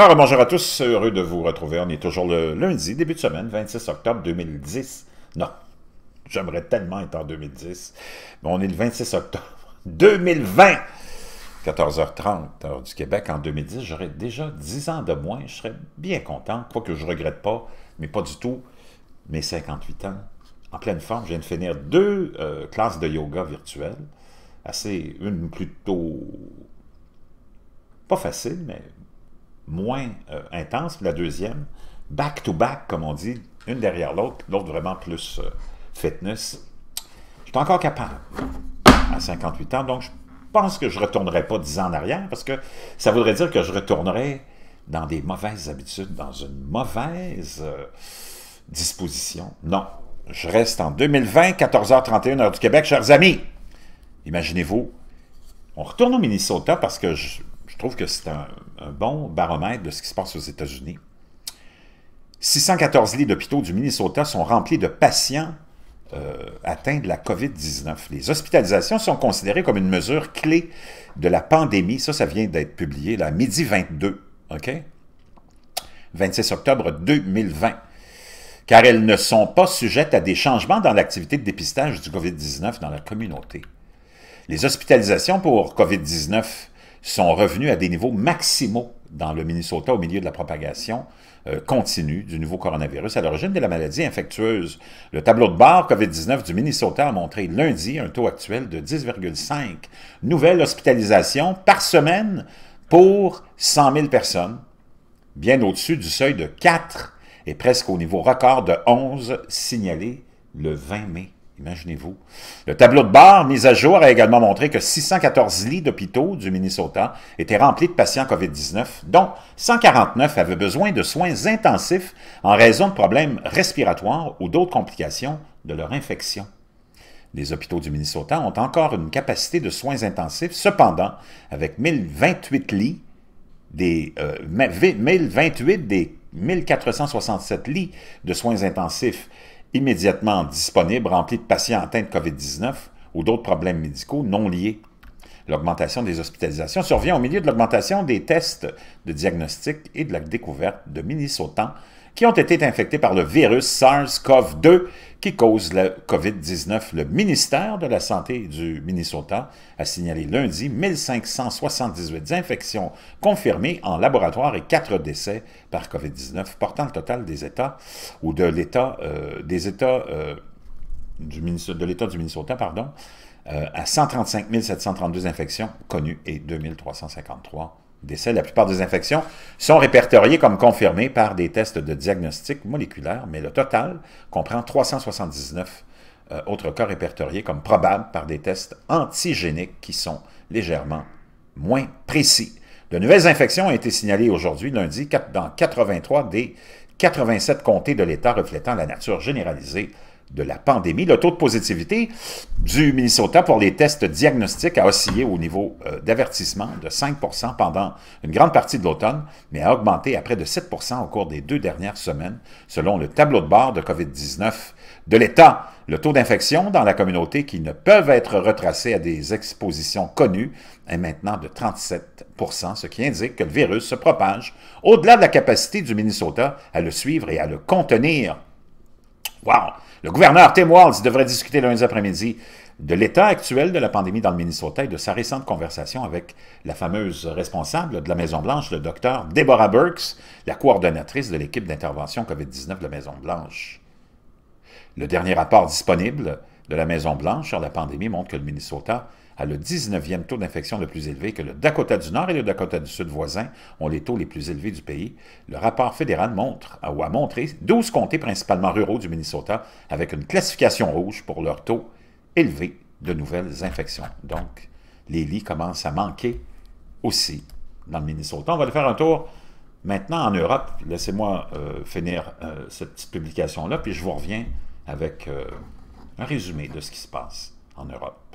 Alors, bonjour à tous, heureux de vous retrouver. On est toujours le lundi, début de semaine, 26 octobre 2010. Non, j'aimerais tellement être en 2010, mais on est le 26 octobre 2020, 14h30, heure du Québec. En 2010, j'aurais déjà 10 ans de moins, je serais bien content, pas que je regrette pas, mais pas du tout, mes 58 ans. En pleine forme, je viens de finir deux euh, classes de yoga virtuelles, assez, une plutôt pas facile, mais moins euh, intense, la deuxième, back-to-back, comme on dit, une derrière l'autre, l'autre vraiment plus euh, fitness. Je suis encore capable à 58 ans, donc je pense que je ne retournerai pas 10 ans en arrière, parce que ça voudrait dire que je retournerai dans des mauvaises habitudes, dans une mauvaise euh, disposition. Non, je reste en 2020, 14h31, heure du Québec, chers amis. Imaginez-vous, on retourne au Minnesota parce que je trouve que c'est un un bon baromètre de ce qui se passe aux États-Unis. 614 lits d'hôpitaux du Minnesota sont remplis de patients euh, atteints de la COVID-19. Les hospitalisations sont considérées comme une mesure clé de la pandémie. Ça, ça vient d'être publié la midi 22, OK? 26 octobre 2020. Car elles ne sont pas sujettes à des changements dans l'activité de dépistage du COVID-19 dans la communauté. Les hospitalisations pour COVID-19 sont revenus à des niveaux maximaux dans le Minnesota au milieu de la propagation euh, continue du nouveau coronavirus à l'origine de la maladie infectieuse. Le tableau de bord COVID-19 du Minnesota a montré lundi un taux actuel de 10,5 nouvelles hospitalisations par semaine pour 100 000 personnes, bien au-dessus du seuil de 4 et presque au niveau record de 11 signalé le 20 mai. Imaginez-vous. Le tableau de bord mis à jour a également montré que 614 lits d'hôpitaux du Minnesota étaient remplis de patients COVID-19, dont 149 avaient besoin de soins intensifs en raison de problèmes respiratoires ou d'autres complications de leur infection. Les hôpitaux du Minnesota ont encore une capacité de soins intensifs, cependant, avec 1028 lits, des, 1028 euh, des 1467 lits de soins intensifs immédiatement disponibles remplis de patients atteints de COVID-19 ou d'autres problèmes médicaux non liés. L'augmentation des hospitalisations survient au milieu de l'augmentation des tests de diagnostic et de la découverte de mini-sautants qui ont été infectés par le virus SARS-CoV-2 qui cause le COVID-19. Le ministère de la Santé du Minnesota a signalé lundi 1578 infections confirmées en laboratoire et 4 décès par COVID-19, portant le total des États ou de l'État euh, des États euh, du de l'État du Minnesota, pardon, euh, à 135 732 infections connues et 2353 décès, la plupart des infections sont répertoriées comme confirmées par des tests de diagnostic moléculaire, mais le total comprend 379 euh, autres cas répertoriés comme probables par des tests antigéniques qui sont légèrement moins précis. De nouvelles infections ont été signalées aujourd'hui, lundi, dans 83 des 87 comtés de l'État reflétant la nature généralisée de la pandémie. Le taux de positivité du Minnesota pour les tests diagnostiques a oscillé au niveau euh, d'avertissement de 5 pendant une grande partie de l'automne, mais a augmenté à près de 7 au cours des deux dernières semaines, selon le tableau de bord de COVID-19 de l'État. Le taux d'infection dans la communauté qui ne peuvent être retracés à des expositions connues est maintenant de 37 ce qui indique que le virus se propage au-delà de la capacité du Minnesota à le suivre et à le contenir. Wow! Le gouverneur Tim Walz devrait discuter lundi après-midi de l'état actuel de la pandémie dans le Minnesota et de sa récente conversation avec la fameuse responsable de la Maison-Blanche, le docteur Deborah Burks, la coordonnatrice de l'équipe d'intervention COVID-19 de la Maison-Blanche. Le dernier rapport disponible de la Maison-Blanche sur la pandémie montre que le Minnesota a le 19e taux d'infection le plus élevé que le Dakota du Nord et le Dakota du Sud voisins ont les taux les plus élevés du pays. Le rapport fédéral montre, ou a montré 12 comtés principalement ruraux du Minnesota avec une classification rouge pour leur taux élevé de nouvelles infections. Donc, les lits commencent à manquer aussi dans le Minnesota. On va le faire un tour maintenant en Europe. Laissez-moi euh, finir euh, cette petite publication-là, puis je vous reviens avec... Euh, un résumé de ce qui se passe en Europe.